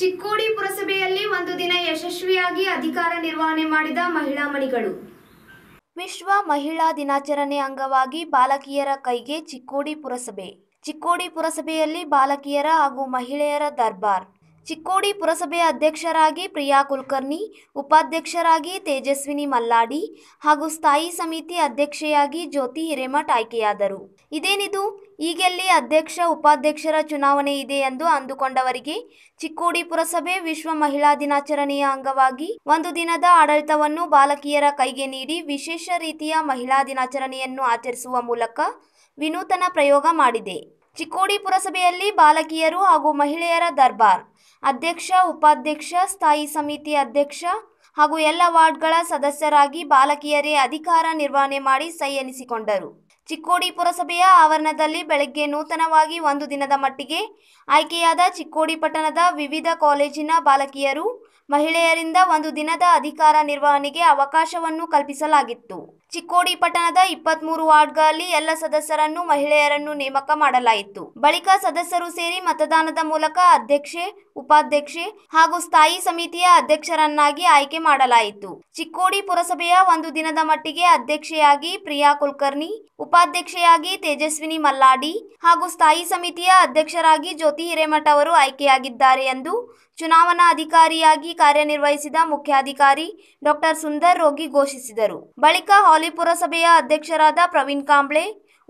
ಚಿಕ್ಕೋಡಿ ಪುರಸಭೆಯಲ್ಲಿ ಒಂದು ದಿನ ಯಶಸ್ವಿಯಾಗಿ ಅಧಿಕಾರ ನಿರ್ವಹಣೆ ಮಾಡಿದ ಮಹಿಳಾ ಮಣಿಗಳು ವಿಶ್ವ ಮಹಿಳಾ ದಿನಾಚರಣೆ ಅಂಗವಾಗಿ ಬಾಲಕಿಯರ ಕೈಗೆ ಚಿಕ್ಕೋಡಿ ಪುರಸಭೆ ಚಿಕ್ಕೋಡಿ ಪುರಸಭೆಯಲ್ಲಿ ಬಾಲಕಿಯರ ಹಾಗೂ ಮಹಿಳೆಯರ ದರ್ಬಾರ್ ಚಿಕ್ಕೋಡಿ ಪುರಸಭೆ ಅಧ್ಯಕ್ಷರಾಗಿ ಪ್ರಿಯಾ ಕುಲಕರ್ಣಿ ಉಪಾಧ್ಯಕ್ಷರಾಗಿ ತೇಜಸ್ವಿನಿ ಮಲ್ಲಾಡಿ ಹಾಗೂ ಸ್ಥಾಯಿ ಸಮಿತಿ ಅಧ್ಯಕ್ಷೆಯಾಗಿ ಜ್ಯೋತಿ ಹಿರೇಮಠ್ ಆಯ್ಕೆಯಾದರು ಇದೇನಿದು ಈಗೆಲ್ಲಿ ಅಧ್ಯಕ್ಷ ಉಪಾಧ್ಯಕ್ಷರ ಚುನಾವಣೆ ಇದೆ ಎಂದು ಅಂದುಕೊಂಡವರಿಗೆ ಚಿಕ್ಕೋಡಿ ಪುರಸಭೆ ವಿಶ್ವ ಮಹಿಳಾ ದಿನಾಚರಣೆಯ ಅಂಗವಾಗಿ ಒಂದು ದಿನದ ಆಡಳಿತವನ್ನು ಬಾಲಕಿಯರ ಕೈಗೆ ನೀಡಿ ವಿಶೇಷ ರೀತಿಯ ಮಹಿಳಾ ದಿನಾಚರಣೆಯನ್ನು ಆಚರಿಸುವ ಮೂಲಕ ವಿನೂತನ ಪ್ರಯೋಗ ಮಾಡಿದೆ ಚಿಕ್ಕೋಡಿ ಪುರಸಭೆಯಲ್ಲಿ ಬಾಲಕಿಯರು ಹಾಗೂ ಮಹಿಳೆಯರ ದರ್ಬಾರ್ ಅಧ್ಯಕ್ಷ ಉಪಾಧ್ಯಕ್ಷ ಸ್ಥಾಯಿ ಸಮಿತಿ ಅಧ್ಯಕ್ಷ ಹಾಗೂ ಎಲ್ಲ ವಾರ್ಡ್ಗಳ ಸದಸ್ಯರಾಗಿ ಬಾಲಕಿಯರೇ ಅಧಿಕಾರ ನಿರ್ವಹಣೆ ಮಾಡಿ ಸೈ ಎನಿಸಿಕೊಂಡರು ಚಿಕ್ಕೋಡಿ ಪುರಸಭೆಯ ಆವರಣದಲ್ಲಿ ಬೆಳಗ್ಗೆ ನೂತನವಾಗಿ ಒಂದು ದಿನದ ಮಟ್ಟಿಗೆ ಆಯ್ಕೆಯಾದ ಚಿಕ್ಕೋಡಿ ಪಟ್ಟಣದ ವಿವಿಧ ಕಾಲೇಜಿನ ಬಾಲಕಿಯರು ಮಹಿಳೆಯರಿಂದ ಒಂದು ದಿನದ ಅಧಿಕಾರ ನಿರ್ವಹಣೆಗೆ ಅವಕಾಶವನ್ನು ಕಲ್ಪಿಸಲಾಗಿತ್ತು ಚಿಕ್ಕೋಡಿ ಪಟ್ಟಣದ ಇಪ್ಪತ್ಮೂರು ಮೂರು ವಾರ್ಡ್ಗಳಲ್ಲಿ ಎಲ್ಲ ಸದಸ್ಯರನ್ನು ಮಹಿಳೆಯರನ್ನು ನೇಮಕ ಮಾಡಲಾಯಿತು ಬಳಿಕ ಸದಸ್ಯರು ಸೇರಿ ಮತದಾನದ ಮೂಲಕ ಅಧ್ಯಕ್ಷೆ ಉಪಾಧ್ಯಕ್ಷೆ ಹಾಗೂ ಸ್ಥಾಯಿ ಸಮಿತಿಯ ಅಧ್ಯಕ್ಷರನ್ನಾಗಿ ಆಯ್ಕೆ ಮಾಡಲಾಯಿತು ಚಿಕ್ಕೋಡಿ ಪುರಸಭೆಯ ಒಂದು ದಿನದ ಮಟ್ಟಿಗೆ ಅಧ್ಯಕ್ಷೆಯಾಗಿ ಪ್ರಿಯಾ ಕುಲಕರ್ಣಿ ಉಪಾಧ್ಯಕ್ಷೆಯಾಗಿ ತೇಜಸ್ವಿನಿ ಮಲ್ಲಾಡಿ ಹಾಗೂ ಸ್ಥಾಯಿ ಸಮಿತಿಯ ಅಧ್ಯಕ್ಷರಾಗಿ ಜ್ಯೋತಿ ಹಿರೇಮಠ ಅವರು ಆಯ್ಕೆಯಾಗಿದ್ದಾರೆ ಎಂದು ಚುನಾವಣಾ ಅಧಿಕಾರಿಯಾಗಿ ಕಾರ್ಯನಿರ್ವಹಿಸಿದ ಮುಖ್ಯಾಧಿಕಾರಿ ಡಾಕ್ಟರ್ ಸುಂದರ್ ರೋಗಿ ಘೋಷಿಸಿದರು ಬಳಿಕ ಹಾಲ್ ಹಾಲಿ ಪುರಸಭೆಯ ಅಧ್ಯಕ್ಷರಾದ ಪ್ರವೀಣ್ ಕಾಂಬ್ಳೆ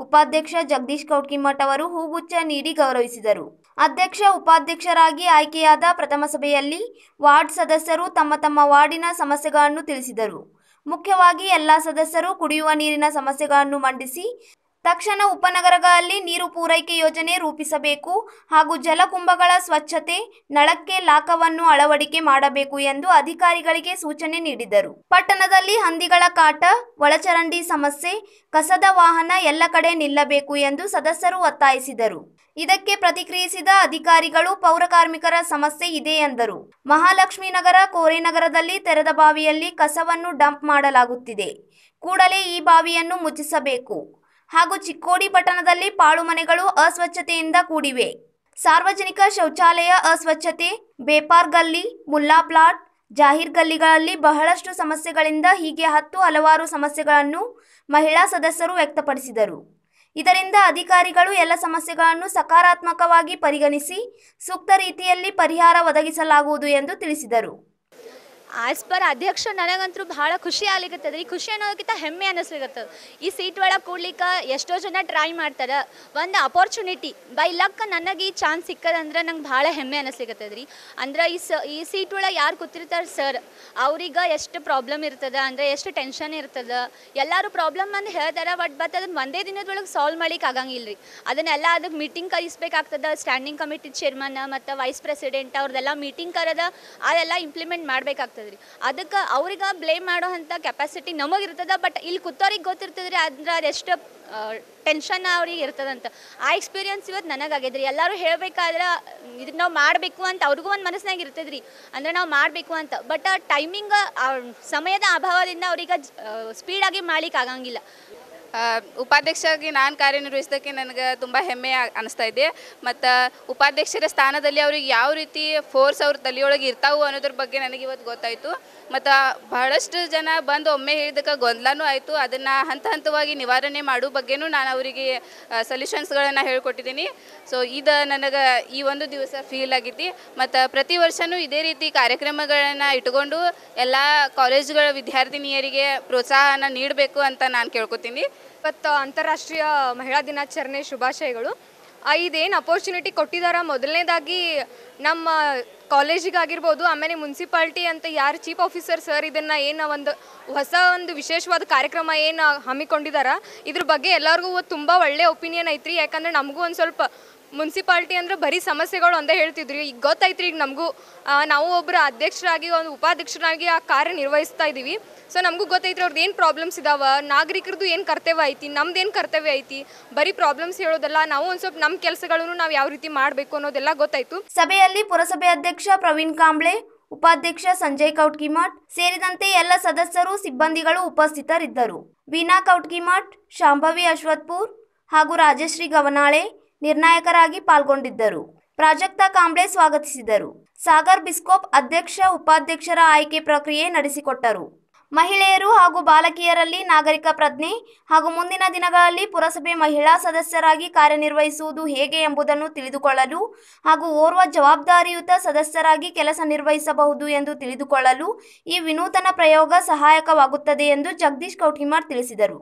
ಉಪಾಧ್ಯಕ್ಷ ಜಗದೀಶ್ ಕೌಟ್ಕಿಮಠ್ ಅವರು ಹೂಗುಚ್ಛ ನೀಡಿ ಗೌರವಿಸಿದರು ಅಧ್ಯಕ್ಷ ಉಪಾಧ್ಯಕ್ಷರಾಗಿ ಆಯ್ಕೆಯಾದ ಪ್ರಥಮ ಸಭೆಯಲ್ಲಿ ವಾರ್ಡ್ ಸದಸ್ಯರು ತಮ್ಮ ತಮ್ಮ ವಾರ್ಡಿನ ಸಮಸ್ಯೆಗಳನ್ನು ತಿಳಿಸಿದರು ಮುಖ್ಯವಾಗಿ ಎಲ್ಲಾ ಸದಸ್ಯರು ಕುಡಿಯುವ ನೀರಿನ ಸಮಸ್ಯೆಗಳನ್ನು ಮಂಡಿಸಿ ತಕ್ಷಣ ಉಪನಗರಗಳಲ್ಲಿ ನೀರು ಪೂರೈಕೆ ಯೋಜನೆ ರೂಪಿಸಬೇಕು ಹಾಗೂ ಜಲಕುಂಭಗಳ ಸ್ವಚ್ಛತೆ ನಳಕ್ಕೆ ಲಾಕವನ್ನು ಅಳವಡಿಕೆ ಮಾಡಬೇಕು ಎಂದು ಅಧಿಕಾರಿಗಳಿಗೆ ಸೂಚನೆ ನೀಡಿದರು ಪಟ್ಟಣದಲ್ಲಿ ಹಂದಿಗಳ ಕಾಟ ಒಳಚರಂಡಿ ಸಮಸ್ಯೆ ಕಸದ ವಾಹನ ಎಲ್ಲ ಕಡೆ ನಿಲ್ಲಬೇಕು ಎಂದು ಸದಸ್ಯರು ಒತ್ತಾಯಿಸಿದರು ಇದಕ್ಕೆ ಪ್ರತಿಕ್ರಿಯಿಸಿದ ಅಧಿಕಾರಿಗಳು ಪೌರ ಕಾರ್ಮಿಕರ ಸಮಸ್ಯೆ ಇದೆ ಎಂದರು ಮಹಾಲಕ್ಷ್ಮೀನಗರ ಕೋರೆನಗರದಲ್ಲಿ ತೆರೆದ ಬಾವಿಯಲ್ಲಿ ಕಸವನ್ನು ಡಂಪ್ ಮಾಡಲಾಗುತ್ತಿದೆ ಕೂಡಲೇ ಈ ಬಾವಿಯನ್ನು ಮುಚ್ಚಿಸಬೇಕು ಹಾಗೂ ಚಿಕ್ಕೋಡಿ ಪಟ್ಟಣದಲ್ಲಿ ಪಾಳು ಮನೆಗಳು ಅಸ್ವಚ್ಛತೆಯಿಂದ ಕೂಡಿವೆ ಸಾರ್ವಜನಿಕ ಶೌಚಾಲಯ ಅಸ್ವಚ್ಛತೆ ಬೇಪಾರ್ ಗಲ್ಲಿ ಮುಲ್ಲಾ ಪ್ಲಾಟ್ ಜಾಹೀರ್ ಗಲ್ಲಿಗಳಲ್ಲಿ ಬಹಳಷ್ಟು ಸಮಸ್ಯೆಗಳಿಂದ ಹೀಗೆ ಹತ್ತು ಹಲವಾರು ಸಮಸ್ಯೆಗಳನ್ನು ಮಹಿಳಾ ಸದಸ್ಯರು ವ್ಯಕ್ತಪಡಿಸಿದರು ಇದರಿಂದ ಅಧಿಕಾರಿಗಳು ಎಲ್ಲ ಸಮಸ್ಯೆಗಳನ್ನು ಸಕಾರಾತ್ಮಕವಾಗಿ ಪರಿಗಣಿಸಿ ಸೂಕ್ತ ರೀತಿಯಲ್ಲಿ ಪರಿಹಾರ ಒದಗಿಸಲಾಗುವುದು ಎಂದು ತಿಳಿಸಿದರು ಆ್ಯಸ್ ಪರ್ ಅಧ್ಯಕ್ಷ ನನಗಂತೂ ಭಾಳ ಖುಷಿ ಆಗ್ಲಿಕ್ಕದ ಈ ಖುಷಿ ಅನ್ನೋದಕ್ಕಿಂತ ಹೆಮ್ಮೆ ಅನ್ನಿಸ್ಲಿಕ್ಕದ ಈ ಸೀಟ್ ಒಳಗೆ ಕೂಡ್ಲಿಕ್ಕೆ ಎಷ್ಟೋ ಜನ ಟ್ರೈ ಮಾಡ್ತಾರೆ ಒಂದು ಅಪೋರ್ಚುನಿಟಿ ಬೈ ಲಕ್ ನನಗೆ ಈ ಚಾನ್ಸ್ ಸಿಕ್ಕದಂದ್ರೆ ನಂಗೆ ಭಾಳ ಹೆಮ್ಮೆ ಅನ್ನಿಸ್ಲಿಕ್ಕದ ರೀ ಅಂದ್ರೆ ಈ ಸ ಈ ಸೀಟ್ ಒಳಗೆ ಯಾರು ಕೂತಿರ್ತಾರೆ ಸರ್ ಅವ್ರಿಗೆ ಎಷ್ಟು ಪ್ರಾಬ್ಲಮ್ ಇರ್ತದೆ ಅಂದರೆ ಎಷ್ಟು ಟೆನ್ಷನ್ ಇರ್ತದ ಎಲ್ಲರೂ ಪ್ರಾಬ್ಲಮ್ ಅಂತ ಹೇಳ್ತಾರೆ ಬಟ್ ಬಟ್ ಅದನ್ನ ಒಂದೇ ದಿನದೊಳಗೆ ಸಾಲ್ವ್ ಮಾಡ್ಲಿಕ್ಕೆ ಆಗಂಗಿಲ್ಲ ರೀ ಅದನ್ನೆಲ್ಲ ಅದಕ್ಕೆ ಮೀಟಿಂಗ್ ಕರೆಸ್ಬೇಕಾಗ್ತದೆ ಸ್ಟ್ಯಾಂಡಿಂಗ್ ಕಮಿಟಿ ಚೇರ್ಮನ್ ಮತ್ತು ವೈಸ್ ಪ್ರೆಸಿಡೆಂಟ್ ಅವ್ರದ್ದೆಲ್ಲ ಮೀಟಿಂಗ್ ಕರೆದ ಅದೆಲ್ಲ ಇಂಪ್ಲಿಮೆಂಟ್ ಮಾಡಬೇಕಾಗ್ತದೆ ರೀ ಅದಕ್ಕೆ ಅವ್ರಿಗೆ ಬ್ಲೇಮ್ ಮಾಡೋ ಅಂಥ ಕೆಪಾಸಿಟಿ ನಮಗಿರ್ತದ ಬಟ್ ಇಲ್ಲಿ ಗೊತ್ತಿರ್ತದೆ ಗೊತ್ತಿರ್ತದ್ರಿ ಅಂದ್ರೆ ಅದೆಷ್ಟು ಟೆನ್ಷನ್ ಅವ್ರಿಗೆ ಇರ್ತದಂತ ಆ ಎಕ್ಸ್ಪೀರಿಯನ್ಸ್ ಇವತ್ತು ರೀ ಎಲ್ಲರೂ ಹೇಳಬೇಕಾದ್ರೆ ಇದನ್ನ ನಾವು ಮಾಡಬೇಕು ಅಂತ ಅವ್ರಿಗೂ ಒಂದು ಮನಸ್ಸಿನಾಗ ಇರ್ತದ್ರಿ ಅಂದ್ರೆ ನಾವು ಮಾಡಬೇಕು ಅಂತ ಬಟ್ ಟೈಮಿಂಗ್ ಸಮಯದ ಅಭಾವದಿಂದ ಅವ್ರಿಗೆ ಸ್ಪೀಡಾಗಿ ಮಾಡ್ಲಿಕ್ಕೆ ಆಗಂಗಿಲ್ಲ ಉಪಾಧ್ಯಕ್ಷಾಗಿ ನಾನು ಕಾರ್ಯನಿರ್ವಹಿಸೋದಕ್ಕೆ ನನಗೆ ತುಂಬ ಹೆಮ್ಮೆ ಅನಿಸ್ತಾ ಇದೆ ಮತ್ತು ಉಪಾಧ್ಯಕ್ಷರ ಸ್ಥಾನದಲ್ಲಿ ಅವ್ರಿಗೆ ಯಾವ ರೀತಿ ಫೋರ್ಸ್ ಅವ್ರ ತಲೆಯೊಳಗೆ ಇರ್ತಾವೆ ಅನ್ನೋದ್ರ ಬಗ್ಗೆ ನನಗೆ ಇವತ್ತು ಗೊತ್ತಾಯಿತು ಮತ್ತು ಬಹಳಷ್ಟು ಜನ ಬಂದು ಒಮ್ಮೆ ಹೇಳಿದಕ್ಕೆ ಗೊಂದಲನೂ ಆಯಿತು ಅದನ್ನು ಹಂತ ಹಂತವಾಗಿ ನಿವಾರಣೆ ಮಾಡೋ ಬಗ್ಗೆನೂ ನಾನು ಅವರಿಗೆ ಸೊಲ್ಯೂಷನ್ಸ್ಗಳನ್ನು ಹೇಳ್ಕೊಟ್ಟಿದ್ದೀನಿ ಸೊ ಇದು ನನಗೆ ಈ ಒಂದು ದಿವಸ ಫೀಲ್ ಆಗೈತಿ ಮತ್ತು ಪ್ರತಿ ವರ್ಷವೂ ಇದೇ ರೀತಿ ಕಾರ್ಯಕ್ರಮಗಳನ್ನು ಇಟ್ಕೊಂಡು ಎಲ್ಲ ಕಾಲೇಜುಗಳ ವಿದ್ಯಾರ್ಥಿನಿಯರಿಗೆ ಪ್ರೋತ್ಸಾಹನ ನೀಡಬೇಕು ಅಂತ ನಾನು ಕೇಳ್ಕೊತೀನಿ ಇವತ್ತು ಅಂತಾರಾಷ್ಟ್ರೀಯ ಮಹಿಳಾ ದಿನಾಚರಣೆ ಶುಭಾಶಯಗಳು ಇದೇನು ಅಪೋರ್ಚುನಿಟಿ ಕೊಟ್ಟಿದ್ದಾರೆ ಮೊದಲನೇದಾಗಿ ನಮ್ಮ ಕಾಲೇಜಿಗೆ ಆಗಿರ್ಬೋದು ಆಮೇಲೆ ಮುನ್ಸಿಪಾಲ್ಟಿ ಅಂತ ಯಾರು ಚೀಫ್ ಆಫೀಸರ್ ಸರ್ ಇದನ್ನು ಏನು ಒಂದು ಹೊಸ ಒಂದು ವಿಶೇಷವಾದ ಕಾರ್ಯಕ್ರಮ ಏನು ಹಮ್ಮಿಕೊಂಡಿದ್ದಾರೆ ಇದ್ರ ಬಗ್ಗೆ ಎಲ್ಲರಿಗೂ ತುಂಬ ಒಳ್ಳೆಯ ಒಪಿನಿಯನ್ ಐತ್ರಿ ಯಾಕಂದರೆ ನಮಗೂ ಒಂದು ಸ್ವಲ್ಪ ಮುನ್ಸಿಪಾಲ್ಟಿ ಅಂದ್ರೆ ಬರೀ ಸಮಸ್ಯೆಗಳು ಒಂದೇ ಹೇಳ್ತಿದ್ರು ಈಗ ಗೊತ್ತಾಯ್ತು ಈಗ ನಮಗೂ ನಾವು ಒಬ್ಬರು ಅಧ್ಯಕ್ಷರಾಗಿ ಒಂದು ಉಪಾಧ್ಯಕ್ಷರಾಗಿ ಆ ಕಾರ್ಯ ನಿರ್ವಹಿಸ್ತಾ ಇದ್ದೀವಿ ಸೊ ನಮಗೂ ಗೊತ್ತೈತ್ರಿ ಅವ್ರದ್ದು ಏನು ಪ್ರಾಬ್ಲಮ್ಸ್ ಇದಾವೆ ನಾಗರಿಕರದ್ದು ಏನು ಕರ್ತವ್ಯ ಐತಿ ನಮ್ದು ಏನು ಕರ್ತವ್ಯ ಐತಿ ಬರೀ ಪ್ರಾಬ್ಲಮ್ಸ್ ಹೇಳೋದಲ್ಲ ನಾವು ಒಂದು ಸ್ವಲ್ಪ ನಮ್ಮ ಕೆಲಸಗಳನ್ನು ನಾವು ಯಾವ ರೀತಿ ಮಾಡಬೇಕು ಅನ್ನೋದೆಲ್ಲ ಗೊತ್ತಾಯ್ತು ಸಭೆಯಲ್ಲಿ ಪುರಸಭೆ ಅಧ್ಯಕ್ಷ ಪ್ರವೀಣ್ ಕಾಂಬ್ಳೆ ಉಪಾಧ್ಯಕ್ಷ ಸಂಜಯ್ ಕೌಟ್ಕಿಮಠ್ ಸೇರಿದಂತೆ ಎಲ್ಲ ಸದಸ್ಯರು ಸಿಬ್ಬಂದಿಗಳು ಉಪಸ್ಥಿತರಿದ್ದರು ವೀನಾ ಕೌಟ್ಕಿಮಠ್ ಶಾಂಭವಿ ಅಶ್ವತ್ಪುರ್ ಹಾಗೂ ರಾಜಶ್ರೀ ಗವನಾಳೆ ನಿರ್ಣಾಯಕರಾಗಿ ಪಾಲ್ಗೊಂಡಿದ್ದರು ಪ್ರಾಜಕ್ತ ಕಾಂಬ್ಳೆ ಸ್ವಾಗತಿಸಿದರು ಸಾಗರ್ ಬಿಸ್ಕೋಪ್ ಅಧ್ಯಕ್ಷ ಉಪಾಧ್ಯಕ್ಷರ ಆಯ್ಕೆ ಪ್ರಕ್ರಿಯೆ ನಡೆಸಿಕೊಟ್ಟರು ಮಹಿಳೆಯರು ಹಾಗೂ ಬಾಲಕಿಯರಲ್ಲಿ ನಾಗರಿಕ ಪ್ರಜ್ಞೆ ಹಾಗೂ ಮುಂದಿನ ದಿನಗಳಲ್ಲಿ ಪುರಸಭೆ ಮಹಿಳಾ ಸದಸ್ಯರಾಗಿ ಕಾರ್ಯನಿರ್ವಹಿಸುವುದು ಹೇಗೆ ಎಂಬುದನ್ನು ತಿಳಿದುಕೊಳ್ಳಲು ಹಾಗೂ ಓರ್ವ ಜವಾಬ್ದಾರಿಯುತ ಸದಸ್ಯರಾಗಿ ಕೆಲಸ ನಿರ್ವಹಿಸಬಹುದು ಎಂದು ತಿಳಿದುಕೊಳ್ಳಲು ಈ ವಿನೂತನ ಪ್ರಯೋಗ ಸಹಾಯಕವಾಗುತ್ತದೆ ಎಂದು ಜಗದೀಶ್ ಕೌಟಿಮಾರ್ ತಿಳಿಸಿದರು